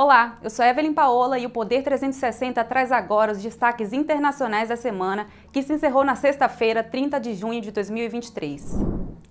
Olá, eu sou Evelyn Paola e o Poder 360 traz agora os destaques internacionais da semana que se encerrou na sexta-feira, 30 de junho de 2023.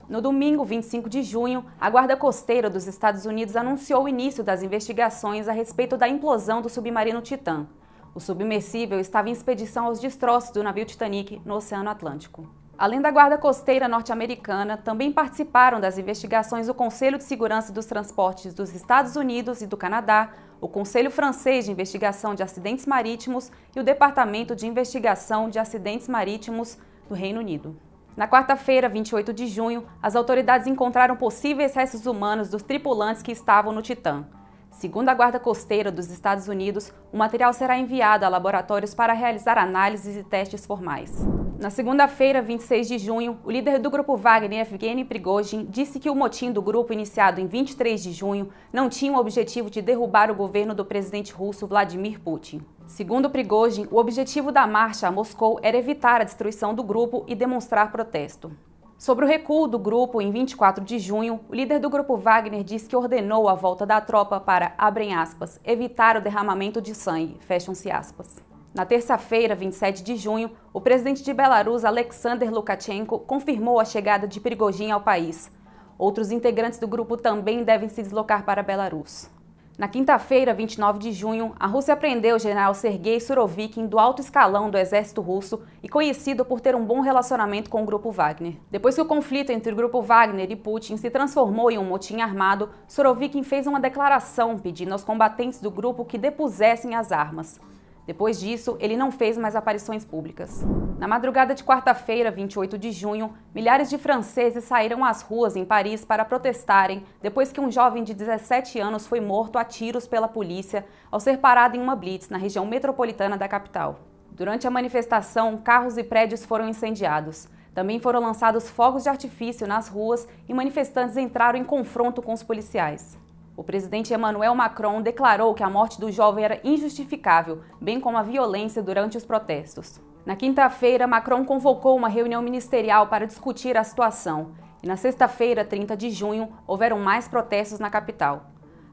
No domingo, 25 de junho, a Guarda Costeira dos Estados Unidos anunciou o início das investigações a respeito da implosão do submarino Titã. O submersível estava em expedição aos destroços do navio Titanic no Oceano Atlântico. Além da Guarda Costeira norte-americana, também participaram das investigações o Conselho de Segurança dos Transportes dos Estados Unidos e do Canadá, o Conselho Francês de Investigação de Acidentes Marítimos e o Departamento de Investigação de Acidentes Marítimos do Reino Unido. Na quarta-feira, 28 de junho, as autoridades encontraram possíveis restos humanos dos tripulantes que estavam no Titã. Segundo a Guarda Costeira dos Estados Unidos, o material será enviado a laboratórios para realizar análises e testes formais. Na segunda-feira, 26 de junho, o líder do grupo Wagner, Evgeny Prigozhin, disse que o motim do grupo, iniciado em 23 de junho, não tinha o objetivo de derrubar o governo do presidente russo Vladimir Putin. Segundo Prigozhin, o objetivo da marcha a Moscou era evitar a destruição do grupo e demonstrar protesto. Sobre o recuo do grupo, em 24 de junho, o líder do grupo Wagner diz que ordenou a volta da tropa para, abrem aspas, evitar o derramamento de sangue, fecham-se aspas. Na terça-feira, 27 de junho, o presidente de Belarus, Alexander Lukashenko, confirmou a chegada de Prigogine ao país. Outros integrantes do grupo também devem se deslocar para Belarus. Na quinta-feira, 29 de junho, a Rússia prendeu o general Sergei Surovikin, do alto escalão do exército russo e conhecido por ter um bom relacionamento com o grupo Wagner. Depois que o conflito entre o grupo Wagner e Putin se transformou em um motim armado, Surovikin fez uma declaração pedindo aos combatentes do grupo que depusessem as armas. Depois disso, ele não fez mais aparições públicas. Na madrugada de quarta-feira, 28 de junho, milhares de franceses saíram às ruas em Paris para protestarem depois que um jovem de 17 anos foi morto a tiros pela polícia ao ser parado em uma blitz na região metropolitana da capital. Durante a manifestação, carros e prédios foram incendiados. Também foram lançados fogos de artifício nas ruas e manifestantes entraram em confronto com os policiais. O presidente Emmanuel Macron declarou que a morte do jovem era injustificável, bem como a violência durante os protestos. Na quinta-feira, Macron convocou uma reunião ministerial para discutir a situação. E na sexta-feira, 30 de junho, houveram mais protestos na capital.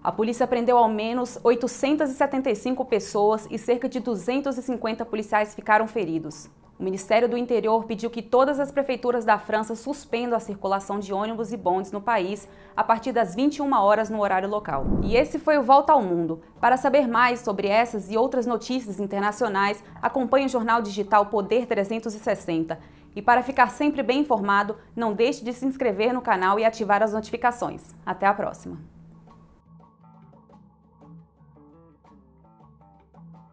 A polícia prendeu ao menos 875 pessoas e cerca de 250 policiais ficaram feridos. O Ministério do Interior pediu que todas as prefeituras da França suspendam a circulação de ônibus e bondes no país a partir das 21 horas no horário local. E esse foi o Volta ao Mundo. Para saber mais sobre essas e outras notícias internacionais, acompanhe o jornal digital Poder 360. E para ficar sempre bem informado, não deixe de se inscrever no canal e ativar as notificações. Até a próxima!